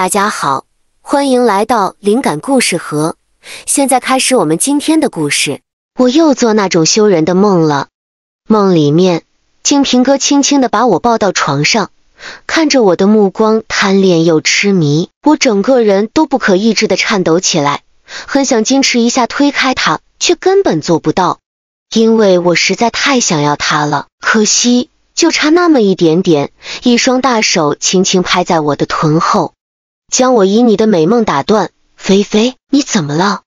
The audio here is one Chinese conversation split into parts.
大家好，欢迎来到灵感故事盒。现在开始我们今天的故事。我又做那种羞人的梦了。梦里面，金平哥轻轻的把我抱到床上，看着我的目光贪恋又痴迷。我整个人都不可抑制的颤抖起来，很想坚持一下推开他，却根本做不到，因为我实在太想要他了。可惜，就差那么一点点。一双大手轻轻拍在我的臀后。将我以你的美梦打断，菲菲，你怎么了？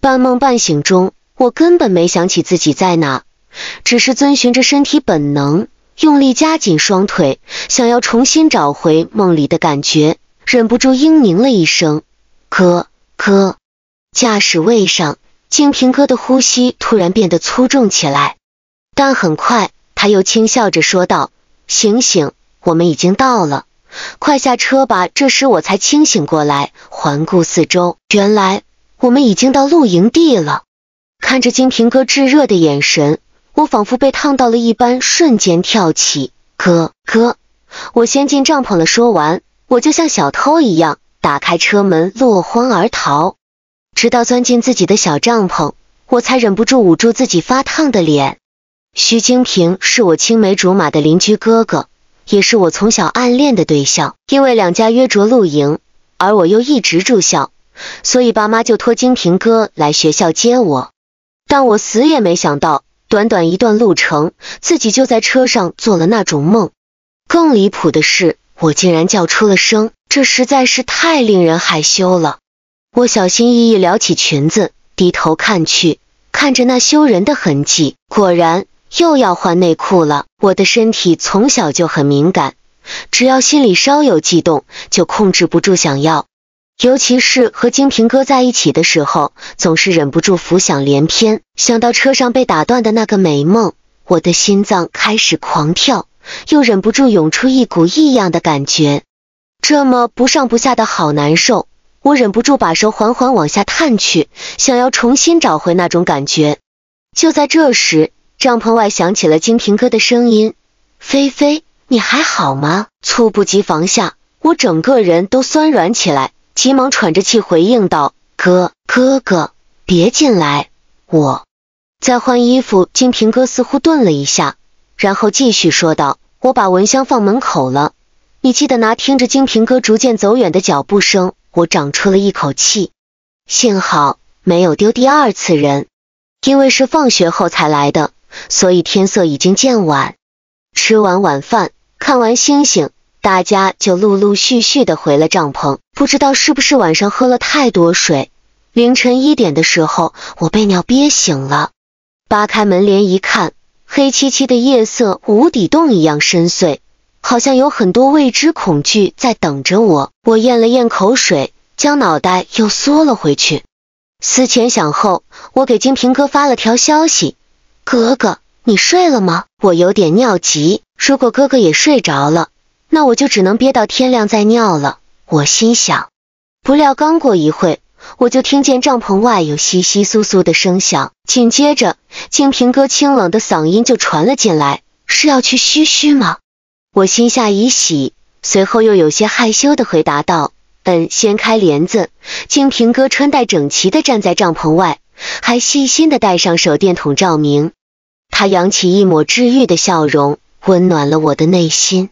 半梦半醒中，我根本没想起自己在哪，只是遵循着身体本能，用力夹紧双腿，想要重新找回梦里的感觉，忍不住嘤咛了一声。哥，哥，驾驶位上，静平哥的呼吸突然变得粗重起来，但很快他又轻笑着说道：“醒醒，我们已经到了。”快下车吧！这时我才清醒过来，环顾四周，原来我们已经到露营地了。看着金平哥炙热的眼神，我仿佛被烫到了一般，瞬间跳起：“哥哥，我先进帐篷了。”说完，我就像小偷一样打开车门，落荒而逃。直到钻进自己的小帐篷，我才忍不住捂住自己发烫的脸。徐金平是我青梅竹马的邻居哥哥。也是我从小暗恋的对象，因为两家约着露营，而我又一直住校，所以爸妈就托金平哥来学校接我。但我死也没想到，短短一段路程，自己就在车上做了那种梦。更离谱的是，我竟然叫出了声，这实在是太令人害羞了。我小心翼翼撩起裙子，低头看去，看着那羞人的痕迹，果然。又要换内裤了。我的身体从小就很敏感，只要心里稍有悸动，就控制不住想要。尤其是和金平哥在一起的时候，总是忍不住浮想联翩。想到车上被打断的那个美梦，我的心脏开始狂跳，又忍不住涌出一股异样的感觉。这么不上不下的，好难受。我忍不住把手缓缓往下探去，想要重新找回那种感觉。就在这时。帐篷外响起了金平哥的声音：“菲菲，你还好吗？”猝不及防下，我整个人都酸软起来，急忙喘着气回应道：“哥，哥哥，别进来，我在换衣服。”金平哥似乎顿了一下，然后继续说道：“我把蚊香放门口了，你记得拿。”听着金平哥逐渐走远的脚步声，我长出了一口气，幸好没有丢第二次人，因为是放学后才来的。所以天色已经渐晚，吃完晚饭，看完星星，大家就陆陆续续的回了帐篷。不知道是不是晚上喝了太多水，凌晨一点的时候，我被尿憋醒了，扒开门帘一看，黑漆漆的夜色，无底洞一样深邃，好像有很多未知恐惧在等着我。我咽了咽口水，将脑袋又缩了回去。思前想后，我给金平哥发了条消息。哥哥，你睡了吗？我有点尿急。如果哥哥也睡着了，那我就只能憋到天亮再尿了。我心想。不料刚过一会，我就听见帐篷外有窸窸窣窣的声响，紧接着，清平哥清冷的嗓音就传了进来：“是要去嘘嘘吗？”我心下一喜，随后又有些害羞地回答道：“嗯。”掀开帘子，清平哥穿戴整齐地站在帐篷外。还细心的带上手电筒照明，他扬起一抹治愈的笑容，温暖了我的内心。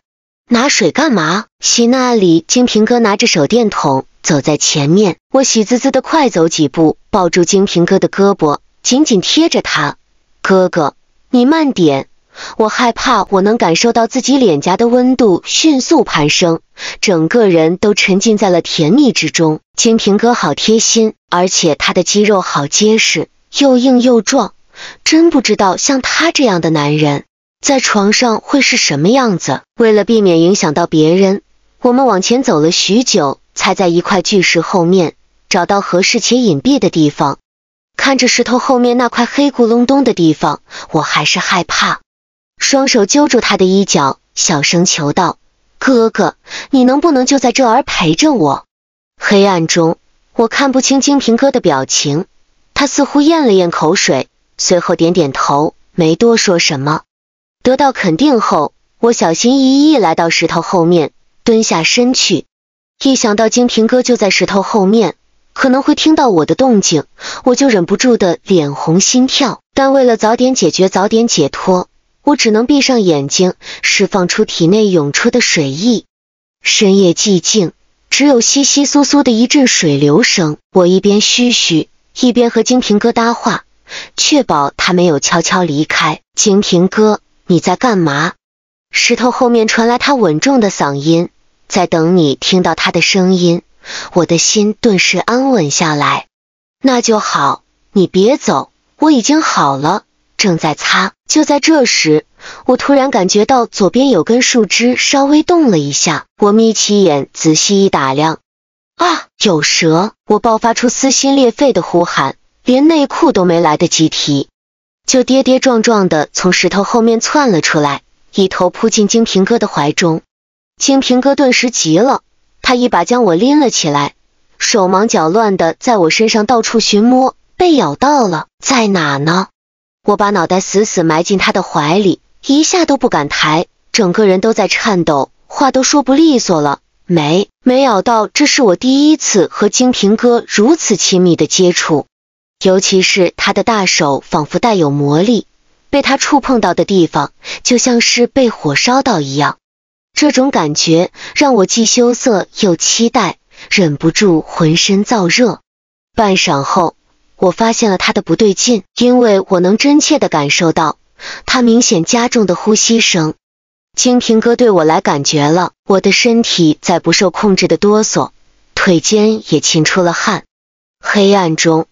拿水干嘛？洗那里。金平哥拿着手电筒走在前面，我喜滋滋的快走几步，抱住金平哥的胳膊，紧紧贴着他。哥哥，你慢点。我害怕，我能感受到自己脸颊的温度迅速攀升，整个人都沉浸在了甜蜜之中。清平哥好贴心，而且他的肌肉好结实，又硬又壮，真不知道像他这样的男人在床上会是什么样子。为了避免影响到别人，我们往前走了许久，才在一块巨石后面找到合适且隐蔽的地方。看着石头后面那块黑咕隆咚的地方，我还是害怕。双手揪住他的衣角，小声求道：“哥哥，你能不能就在这儿陪着我？”黑暗中，我看不清金平哥的表情，他似乎咽了咽口水，随后点点头，没多说什么。得到肯定后，我小心翼翼来到石头后面，蹲下身去。一想到金平哥就在石头后面，可能会听到我的动静，我就忍不住的脸红心跳。但为了早点解决，早点解脱。我只能闭上眼睛，释放出体内涌出的水液。深夜寂静，只有稀稀疏疏的一阵水流声。我一边嘘嘘，一边和金平哥搭话，确保他没有悄悄离开。金平哥，你在干嘛？石头后面传来他稳重的嗓音，在等你。听到他的声音，我的心顿时安稳下来。那就好，你别走，我已经好了，正在擦。就在这时，我突然感觉到左边有根树枝稍微动了一下。我眯起眼，仔细一打量，啊，有蛇！我爆发出撕心裂肺的呼喊，连内裤都没来得及提，就跌跌撞撞的从石头后面窜了出来，一头扑进金平哥的怀中。金平哥顿时急了，他一把将我拎了起来，手忙脚乱的在我身上到处寻摸，被咬到了，在哪呢？我把脑袋死死埋进他的怀里，一下都不敢抬，整个人都在颤抖，话都说不利索了。没没咬到，这是我第一次和金平哥如此亲密的接触，尤其是他的大手仿佛带有魔力，被他触碰到的地方就像是被火烧到一样。这种感觉让我既羞涩又期待，忍不住浑身燥热。半晌后。我发现了他的不对劲，因为我能真切的感受到他明显加重的呼吸声。金平哥对我来感觉了，我的身体在不受控制的哆嗦，腿间也沁出了汗。黑暗中，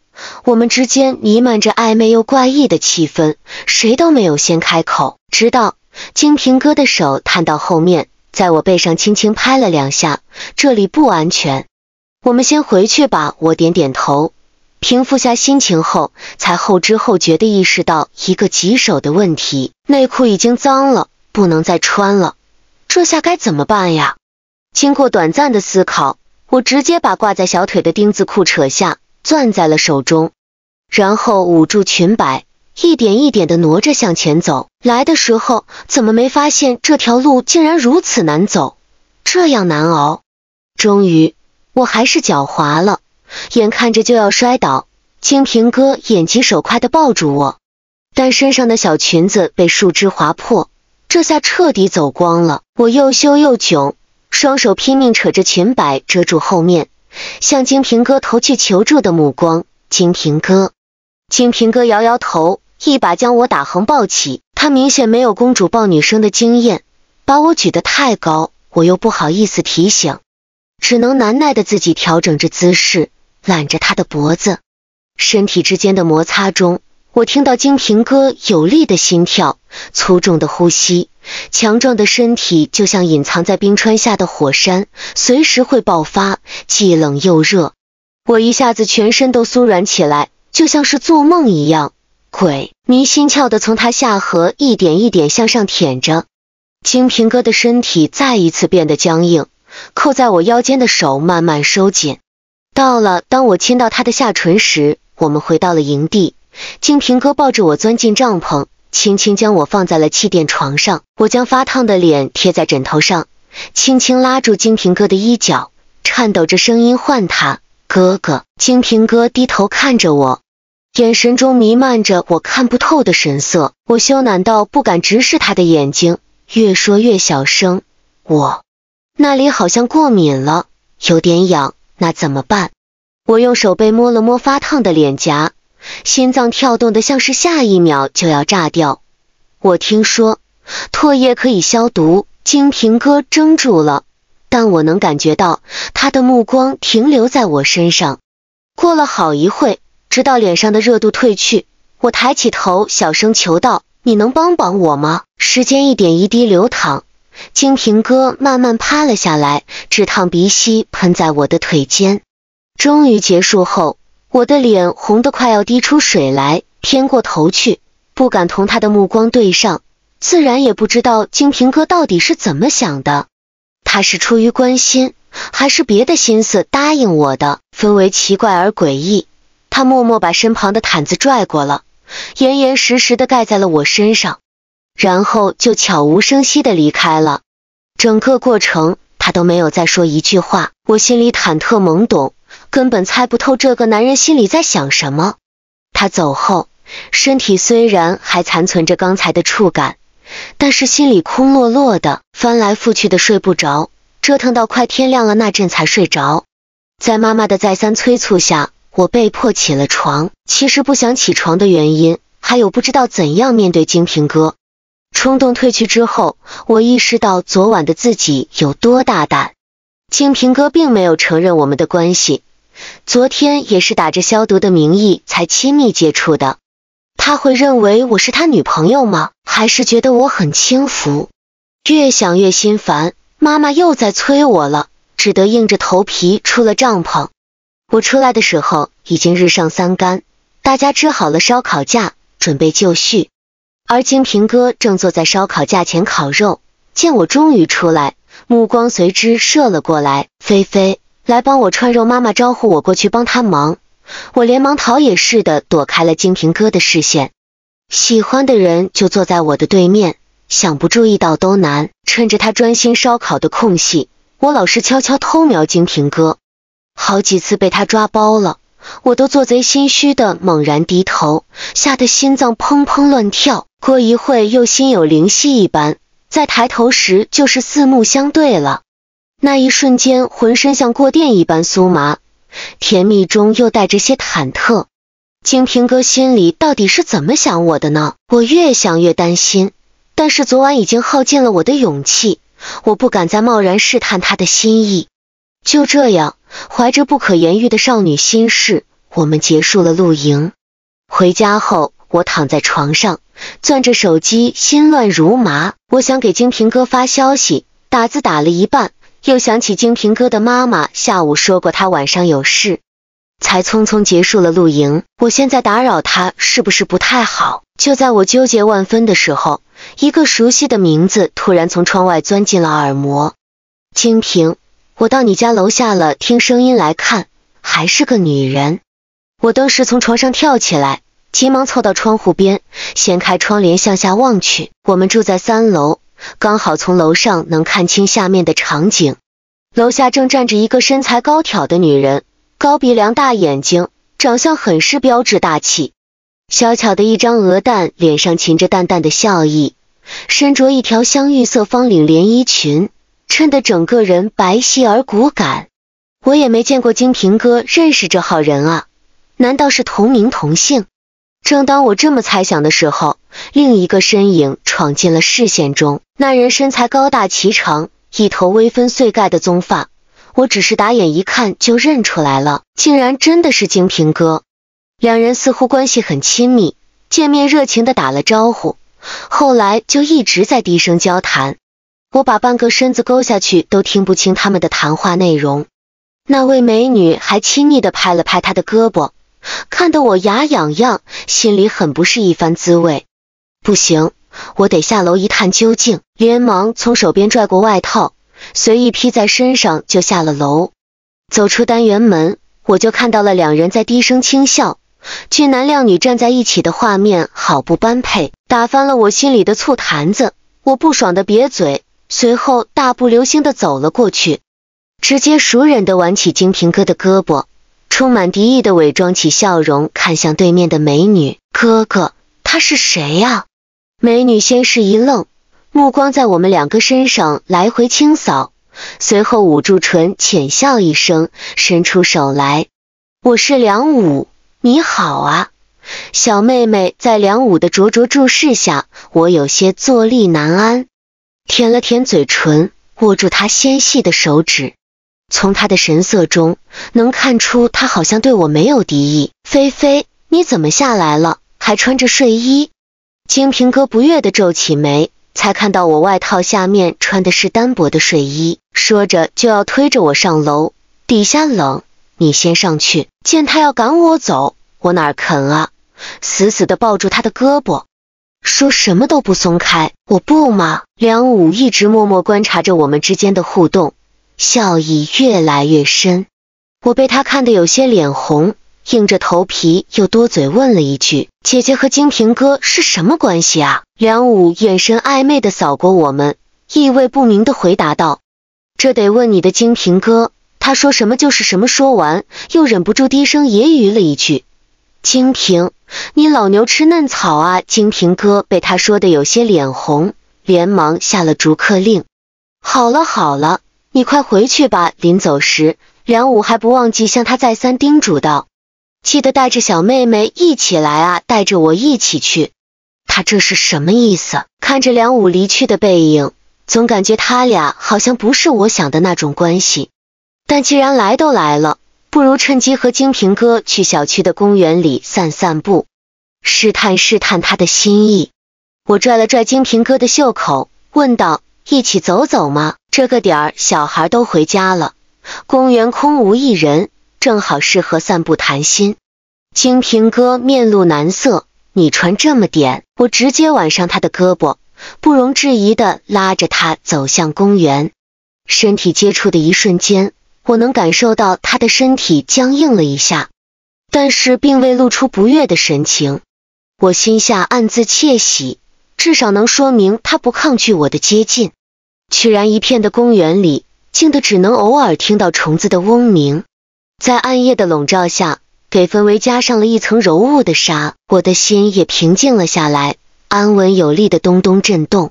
我们之间弥漫着暧昧又怪异的气氛，谁都没有先开口。直到金平哥的手探到后面，在我背上轻轻拍了两下：“这里不安全，我们先回去吧。”我点点头。平复下心情后，才后知后觉地意识到一个棘手的问题：内裤已经脏了，不能再穿了。这下该怎么办呀？经过短暂的思考，我直接把挂在小腿的丁字裤扯下，攥在了手中，然后捂住裙摆，一点一点地挪着向前走。来的时候怎么没发现这条路竟然如此难走，这样难熬？终于，我还是脚滑了。眼看着就要摔倒，金平哥眼疾手快地抱住我，但身上的小裙子被树枝划破，这下彻底走光了。我又羞又窘，双手拼命扯着裙摆遮住后面，向金平哥投去求助的目光。金平哥，金平哥摇摇头，一把将我打横抱起。他明显没有公主抱女生的经验，把我举得太高，我又不好意思提醒，只能难耐地自己调整着姿势。揽着他的脖子，身体之间的摩擦中，我听到金平哥有力的心跳、粗重的呼吸，强壮的身体就像隐藏在冰川下的火山，随时会爆发，既冷又热。我一下子全身都酥软起来，就像是做梦一样，鬼迷心窍的从他下颌一点一点向上舔着。金平哥的身体再一次变得僵硬，扣在我腰间的手慢慢收紧。到了，当我亲到他的下唇时，我们回到了营地。金平哥抱着我钻进帐篷，轻轻将我放在了气垫床上。我将发烫的脸贴在枕头上，轻轻拉住金平哥的衣角，颤抖着声音唤他哥哥。金平哥低头看着我，眼神中弥漫着我看不透的神色。我羞赧到不敢直视他的眼睛，越说越小声。我那里好像过敏了，有点痒。那怎么办？我用手背摸了摸发烫的脸颊，心脏跳动的像是下一秒就要炸掉。我听说唾液可以消毒。金平哥怔住了，但我能感觉到他的目光停留在我身上。过了好一会，直到脸上的热度褪去，我抬起头，小声求道：“你能帮帮我吗？”时间一点一滴流淌。金平哥慢慢趴了下来，直烫鼻息喷在我的腿间。终于结束后，我的脸红得快要滴出水来，偏过头去，不敢同他的目光对上，自然也不知道金平哥到底是怎么想的。他是出于关心，还是别的心思？答应我的氛围奇怪而诡异。他默默把身旁的毯子拽过了，严严实实的盖在了我身上。然后就悄无声息地离开了，整个过程他都没有再说一句话。我心里忐忑懵懂，根本猜不透这个男人心里在想什么。他走后，身体虽然还残存着刚才的触感，但是心里空落落的，翻来覆去的睡不着，折腾到快天亮了那阵才睡着。在妈妈的再三催促下，我被迫起了床。其实不想起床的原因，还有不知道怎样面对金平哥。冲动退去之后，我意识到昨晚的自己有多大胆。清平哥并没有承认我们的关系，昨天也是打着消毒的名义才亲密接触的。他会认为我是他女朋友吗？还是觉得我很轻浮？越想越心烦，妈妈又在催我了，只得硬着头皮出了帐篷。我出来的时候已经日上三竿，大家支好了烧烤架，准备就绪。而金平哥正坐在烧烤架前烤肉，见我终于出来，目光随之射了过来。菲菲，来帮我串肉。妈妈招呼我过去帮她忙，我连忙逃也似的躲开了金平哥的视线。喜欢的人就坐在我的对面，想不注意到都难。趁着他专心烧烤的空隙，我老是悄悄偷瞄金平哥，好几次被他抓包了。我都做贼心虚的猛然低头，吓得心脏砰砰乱跳。过一会又心有灵犀一般，再抬头时就是四目相对了。那一瞬间，浑身像过电一般酥麻，甜蜜中又带着些忐忑。金平哥心里到底是怎么想我的呢？我越想越担心，但是昨晚已经耗尽了我的勇气，我不敢再贸然试探他的心意。就这样。怀着不可言喻的少女心事，我们结束了露营。回家后，我躺在床上，攥着手机，心乱如麻。我想给金平哥发消息，打字打了一半，又想起金平哥的妈妈下午说过他晚上有事，才匆匆结束了露营。我现在打扰他是不是不太好？就在我纠结万分的时候，一个熟悉的名字突然从窗外钻进了耳膜——金平。我到你家楼下了，听声音来看，还是个女人。我当时从床上跳起来，急忙凑到窗户边，掀开窗帘向下望去。我们住在三楼，刚好从楼上能看清下面的场景。楼下正站着一个身材高挑的女人，高鼻梁、大眼睛，长相很是标致大气。小巧的一张鹅蛋脸上噙着淡淡的笑意，身着一条香芋色方领连衣裙。衬得整个人白皙而骨感，我也没见过金平哥认识这号人啊，难道是同名同姓？正当我这么猜想的时候，另一个身影闯进了视线中。那人身材高大颀长，一头微分碎盖的棕发，我只是打眼一看就认出来了，竟然真的是金平哥。两人似乎关系很亲密，见面热情的打了招呼，后来就一直在低声交谈。我把半个身子勾下去，都听不清他们的谈话内容。那位美女还亲昵地拍了拍他的胳膊，看得我牙痒痒，心里很不是一番滋味。不行，我得下楼一探究竟。连忙从手边拽过外套，随意披在身上就下了楼。走出单元门，我就看到了两人在低声轻笑，俊男靓女站在一起的画面，好不般配，打翻了我心里的醋坛子。我不爽的瘪嘴。随后大步流星的走了过去，直接熟忍的挽起金平哥的胳膊，充满敌意的伪装起笑容，看向对面的美女哥哥，他是谁呀？美女先是一愣，目光在我们两个身上来回清扫，随后捂住唇浅笑一声，伸出手来，我是梁武，你好啊，小妹妹。在梁武的灼灼注视下，我有些坐立难安。舔了舔嘴唇，握住他纤细的手指，从他的神色中能看出他好像对我没有敌意。菲菲，你怎么下来了？还穿着睡衣？金平哥不悦的皱起眉，才看到我外套下面穿的是单薄的睡衣，说着就要推着我上楼。底下冷，你先上去。见他要赶我走，我哪肯啊，死死的抱住他的胳膊。说什么都不松开，我不嘛。梁武一直默默观察着我们之间的互动，笑意越来越深。我被他看得有些脸红，硬着头皮又多嘴问了一句：“姐姐和金平哥是什么关系啊？”梁武眼神暧昧地扫过我们，意味不明地回答道：“这得问你的金平哥，他说什么就是什么。”说完，又忍不住低声揶揄了一句。金平，你老牛吃嫩草啊！金平哥被他说的有些脸红，连忙下了逐客令。好了好了，你快回去吧。临走时，梁武还不忘记向他再三叮嘱道：“记得带着小妹妹一起来啊，带着我一起去。”他这是什么意思？看着梁武离去的背影，总感觉他俩好像不是我想的那种关系。但既然来都来了。不如趁机和金平哥去小区的公园里散散步，试探试探他的心意。我拽了拽金平哥的袖口，问道：“一起走走吗？这个点儿小孩都回家了，公园空无一人，正好适合散步谈心。”金平哥面露难色：“你穿这么点……”我直接挽上他的胳膊，不容置疑的拉着他走向公园。身体接触的一瞬间。我能感受到他的身体僵硬了一下，但是并未露出不悦的神情。我心下暗自窃喜，至少能说明他不抗拒我的接近。阒然一片的公园里，静得只能偶尔听到虫子的嗡鸣，在暗夜的笼罩下，给氛围加上了一层柔雾的纱。我的心也平静了下来，安稳有力的咚咚震动。《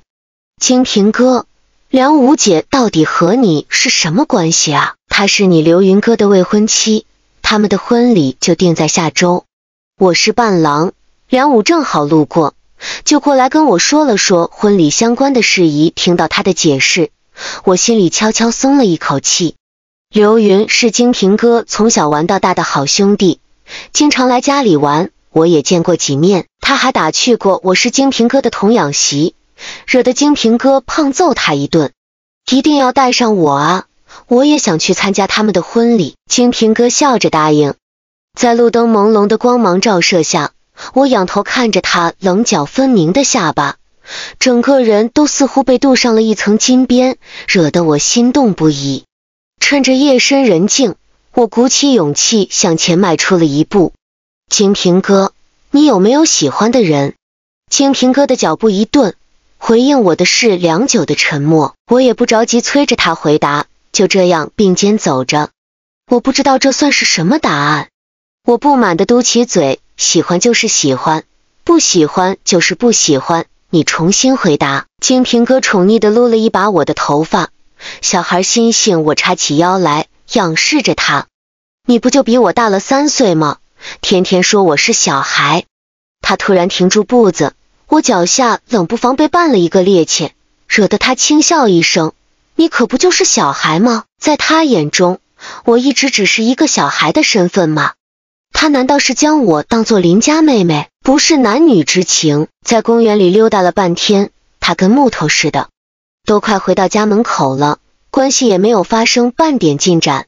清平歌》梁五姐到底和你是什么关系啊？她是你刘云哥的未婚妻，他们的婚礼就定在下周。我是伴郎，梁武正好路过，就过来跟我说了说婚礼相关的事宜。听到他的解释，我心里悄悄松了一口气。刘云是金平哥从小玩到大的好兄弟，经常来家里玩，我也见过几面。他还打趣过我是金平哥的童养媳。惹得金平哥胖揍他一顿，一定要带上我啊！我也想去参加他们的婚礼。金平哥笑着答应。在路灯朦胧的光芒照射下，我仰头看着他棱角分明的下巴，整个人都似乎被镀上了一层金边，惹得我心动不已。趁着夜深人静，我鼓起勇气向前迈出了一步。金平哥，你有没有喜欢的人？金平哥的脚步一顿。回应我的是良久的沉默，我也不着急催着他回答，就这样并肩走着。我不知道这算是什么答案，我不满的嘟起嘴，喜欢就是喜欢，不喜欢就是不喜欢。你重新回答。金平哥宠溺的撸了一把我的头发，小孩心性，我叉起腰来仰视着他。你不就比我大了三岁吗？天天说我是小孩。他突然停住步子。我脚下冷不防被绊了一个趔趄，惹得他轻笑一声：“你可不就是小孩吗？”在他眼中，我一直只是一个小孩的身份吗？他难道是将我当做邻家妹妹，不是男女之情？在公园里溜达了半天，他跟木头似的，都快回到家门口了，关系也没有发生半点进展。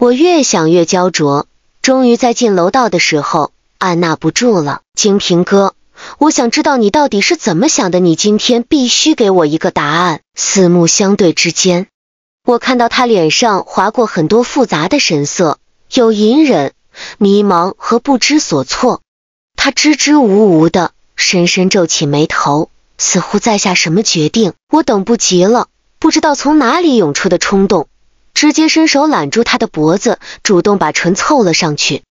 我越想越焦灼，终于在进楼道的时候按捺不住了：“金平哥。”我想知道你到底是怎么想的。你今天必须给我一个答案。四目相对之间，我看到他脸上划过很多复杂的神色，有隐忍、迷茫和不知所措。他支支吾吾的，深深皱起眉头，似乎在下什么决定。我等不及了，不知道从哪里涌出的冲动，直接伸手揽住他的脖子，主动把唇凑了上去，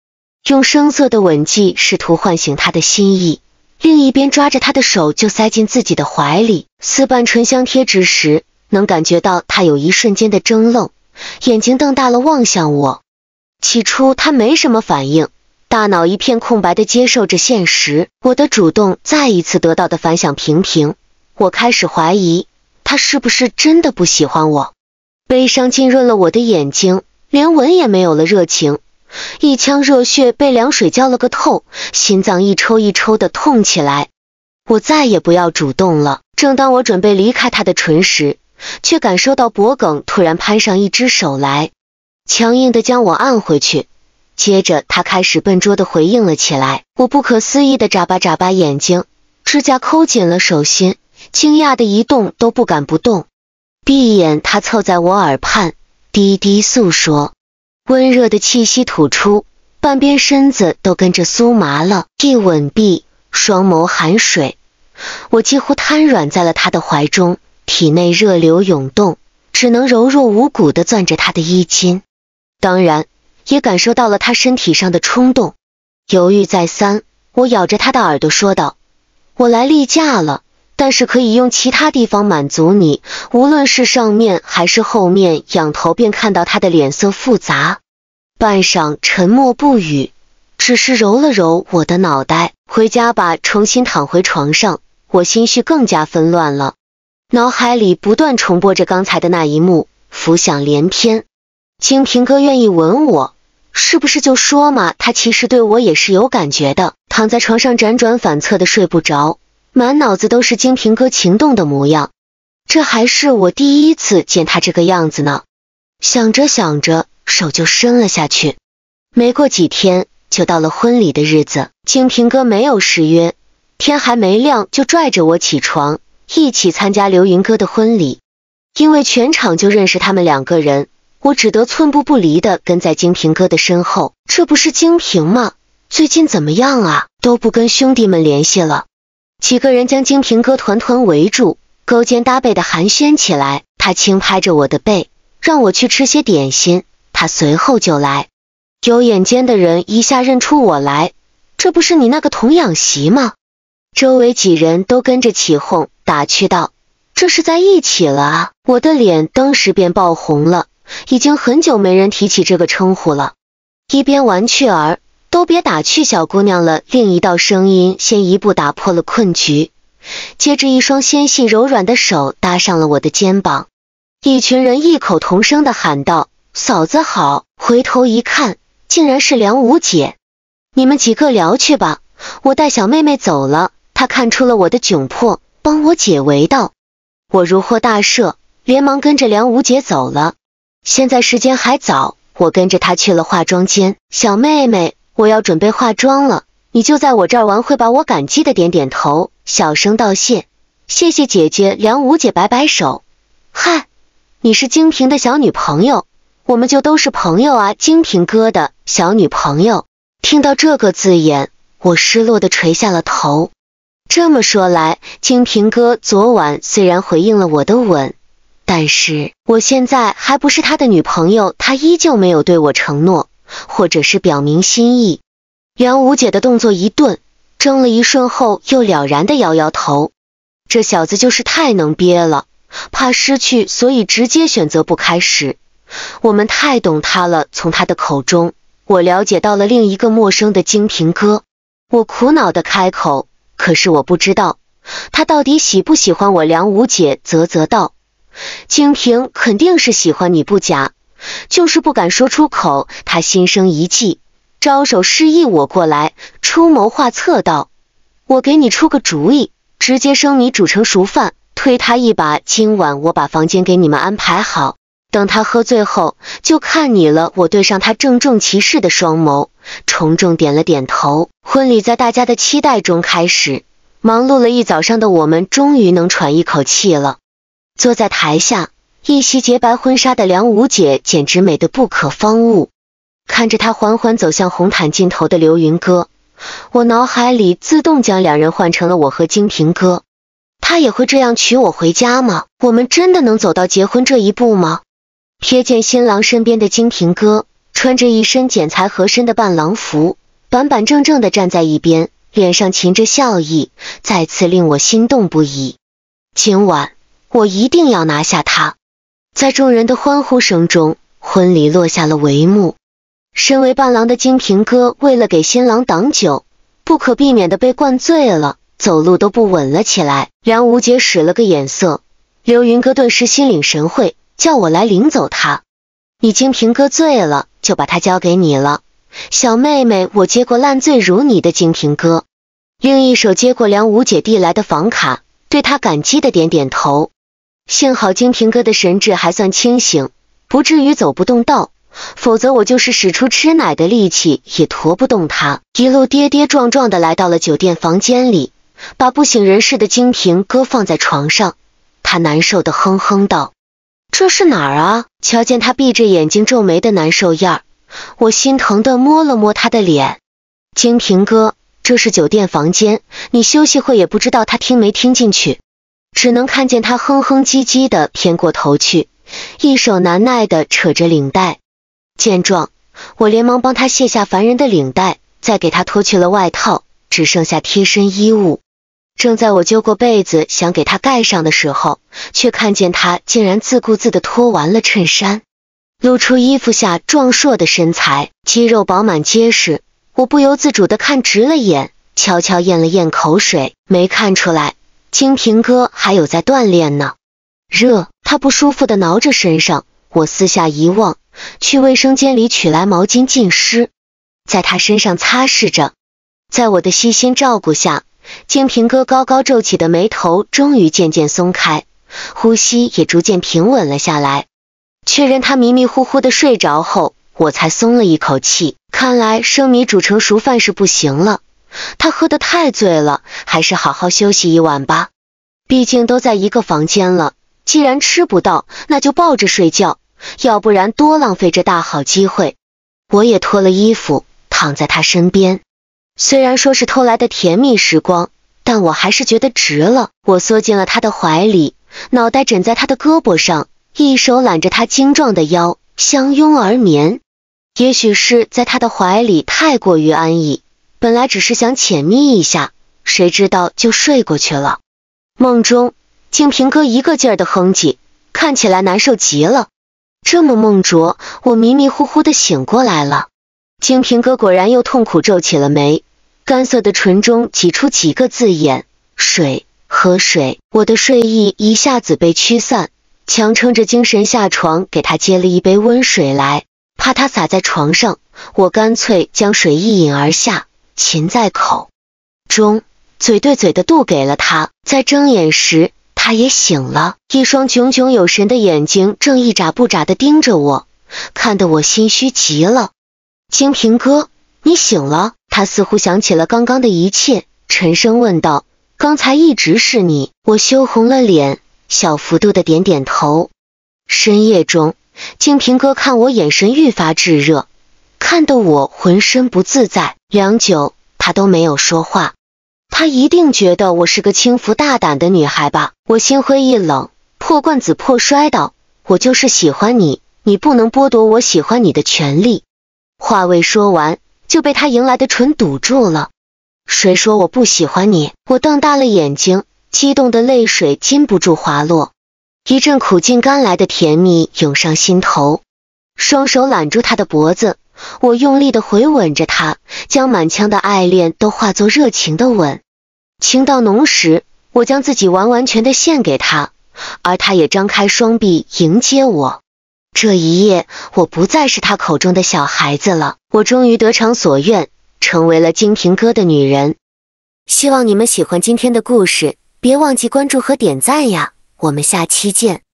用生涩的吻技试图唤醒他的心意。另一边抓着他的手就塞进自己的怀里，撕半唇相贴之时，能感觉到他有一瞬间的怔愣，眼睛瞪大了望向我。起初他没什么反应，大脑一片空白的接受着现实。我的主动再一次得到的反响平平，我开始怀疑他是不是真的不喜欢我。悲伤浸润了我的眼睛，连吻也没有了热情。一腔热血被凉水浇了个透，心脏一抽一抽的痛起来。我再也不要主动了。正当我准备离开他的唇时，却感受到脖梗突然攀上一只手来，强硬的将我按回去。接着他开始笨拙的回应了起来。我不可思议的眨巴眨巴眼睛，指甲抠紧了手心，惊讶的一动都不敢不动。闭眼，他凑在我耳畔，低低诉说。温热的气息吐出，半边身子都跟着酥麻了。一吻毕，双眸含水，我几乎瘫软在了他的怀中，体内热流涌动，只能柔弱无骨的攥着他的衣襟，当然也感受到了他身体上的冲动。犹豫再三，我咬着他的耳朵说道：“我来例假了。”但是可以用其他地方满足你，无论是上面还是后面，仰头便看到他的脸色复杂，半晌沉默不语，只是揉了揉我的脑袋。回家吧，重新躺回床上。我心绪更加纷乱了，脑海里不断重播着刚才的那一幕，浮想联翩。清平哥愿意吻我，是不是就说嘛，他其实对我也是有感觉的？躺在床上辗转反侧的睡不着。满脑子都是金平哥情动的模样，这还是我第一次见他这个样子呢。想着想着，手就伸了下去。没过几天，就到了婚礼的日子。金平哥没有失约，天还没亮就拽着我起床，一起参加流云哥的婚礼。因为全场就认识他们两个人，我只得寸步不离地跟在金平哥的身后。这不是金平吗？最近怎么样啊？都不跟兄弟们联系了。几个人将金平哥团团围住，勾肩搭背的寒暄起来。他轻拍着我的背，让我去吃些点心。他随后就来。有眼尖的人一下认出我来，这不是你那个童养媳吗？周围几人都跟着起哄，打趣道：“这是在一起了啊！”我的脸登时便爆红了。已经很久没人提起这个称呼了。一边玩雀儿。都别打趣小姑娘了。另一道声音先一步打破了困局，接着一双纤细柔软的手搭上了我的肩膀。一群人异口同声地喊道：“嫂子好！”回头一看，竟然是梁五姐。你们几个聊去吧，我带小妹妹走了。她看出了我的窘迫，帮我解围道：“我如获大赦，连忙跟着梁五姐走了。”现在时间还早，我跟着她去了化妆间。小妹妹。我要准备化妆了，你就在我这儿玩会吧。我感激的点点头，小声道谢，谢谢姐姐。梁五姐摆摆手，嗨，你是金平的小女朋友，我们就都是朋友啊。金平哥的小女朋友，听到这个字眼，我失落的垂下了头。这么说来，金平哥昨晚虽然回应了我的吻，但是我现在还不是他的女朋友，他依旧没有对我承诺。或者是表明心意，梁五姐的动作一顿，怔了一瞬后，又了然的摇摇头。这小子就是太能憋了，怕失去，所以直接选择不开始。我们太懂他了，从他的口中，我了解到了另一个陌生的金平哥。我苦恼的开口，可是我不知道他到底喜不喜欢我。梁五姐啧啧道：“金平肯定是喜欢你不假。”就是不敢说出口，他心生一计，招手示意我过来，出谋划策道：“我给你出个主意，直接生米煮成熟饭，推他一把。今晚我把房间给你们安排好，等他喝醉后，就看你了。”我对上他郑重其事的双眸，重重点了点头。婚礼在大家的期待中开始，忙碌了一早上的我们终于能喘一口气了。坐在台下。一袭洁白婚纱的梁五姐简直美得不可方物，看着她缓缓走向红毯尽头的流云哥，我脑海里自动将两人换成了我和金平哥。他也会这样娶我回家吗？我们真的能走到结婚这一步吗？瞥见新郎身边的金平哥穿着一身剪裁合身的伴郎服，板板正正的站在一边，脸上噙着笑意，再次令我心动不已。今晚我一定要拿下他。在众人的欢呼声中，婚礼落下了帷幕。身为伴郎的金平哥为了给新郎挡酒，不可避免的被灌醉了，走路都不稳了起来。梁无姐使了个眼色，刘云哥顿时心领神会，叫我来领走他。你金平哥醉了，就把他交给你了。小妹妹，我接过烂醉如泥的金平哥，另一手接过梁无姐递来的房卡，对他感激的点点头。幸好金平哥的神智还算清醒，不至于走不动道，否则我就是使出吃奶的力气也驮不动他。一路跌跌撞撞的来到了酒店房间里，把不省人事的金平哥放在床上，他难受的哼哼道：“这是哪儿啊？”瞧见他闭着眼睛皱眉的难受样我心疼的摸了摸他的脸。金平哥，这是酒店房间，你休息会也不知道他听没听进去。只能看见他哼哼唧唧的偏过头去，一手难耐的扯着领带。见状，我连忙帮他卸下烦人的领带，再给他脱去了外套，只剩下贴身衣物。正在我揪过被子想给他盖上的时候，却看见他竟然自顾自地脱完了衬衫，露出衣服下壮硕的身材，肌肉饱满结实。我不由自主地看直了眼，悄悄咽了咽口水，没看出来。清平哥还有在锻炼呢，热，他不舒服的挠着身上。我四下一望，去卫生间里取来毛巾浸湿，在他身上擦拭着。在我的悉心照顾下，清平哥高高皱起的眉头终于渐渐松开，呼吸也逐渐平稳了下来。确认他迷迷糊糊的睡着后，我才松了一口气。看来生米煮成熟饭是不行了。他喝得太醉了，还是好好休息一晚吧。毕竟都在一个房间了，既然吃不到，那就抱着睡觉，要不然多浪费这大好机会。我也脱了衣服，躺在他身边。虽然说是偷来的甜蜜时光，但我还是觉得值了。我缩进了他的怀里，脑袋枕在他的胳膊上，一手揽着他精壮的腰，相拥而眠。也许是在他的怀里太过于安逸。本来只是想浅眯一下，谁知道就睡过去了。梦中，静平哥一个劲儿的哼唧，看起来难受极了。这么梦拙，我迷迷糊糊的醒过来了。静平哥果然又痛苦皱起了眉，干涩的唇中挤出几个字眼：“水，喝水。”我的睡意一下子被驱散，强撑着精神下床，给他接了一杯温水来，怕他洒在床上，我干脆将水一饮而下。琴在口中，嘴对嘴的度给了他。在睁眼时，他也醒了，一双炯炯有神的眼睛正一眨不眨的盯着我，看得我心虚极了。清平哥，你醒了？他似乎想起了刚刚的一切，沉声问道：“刚才一直是你。”我羞红了脸，小幅度的点点头。深夜中，清平哥看我眼神愈发炙热。看得我浑身不自在，良久，他都没有说话。他一定觉得我是个轻浮大胆的女孩吧？我心灰意冷，破罐子破摔道：“我就是喜欢你，你不能剥夺我喜欢你的权利。”话未说完，就被他迎来的唇堵住了。谁说我不喜欢你？我瞪大了眼睛，激动的泪水禁不住滑落，一阵苦尽甘来的甜蜜涌上心头，双手揽住他的脖子。我用力的回吻着他，将满腔的爱恋都化作热情的吻。情到浓时，我将自己完完全的献给他，而他也张开双臂迎接我。这一夜，我不再是他口中的小孩子了，我终于得偿所愿，成为了《金瓶哥的女人。希望你们喜欢今天的故事，别忘记关注和点赞呀！我们下期见。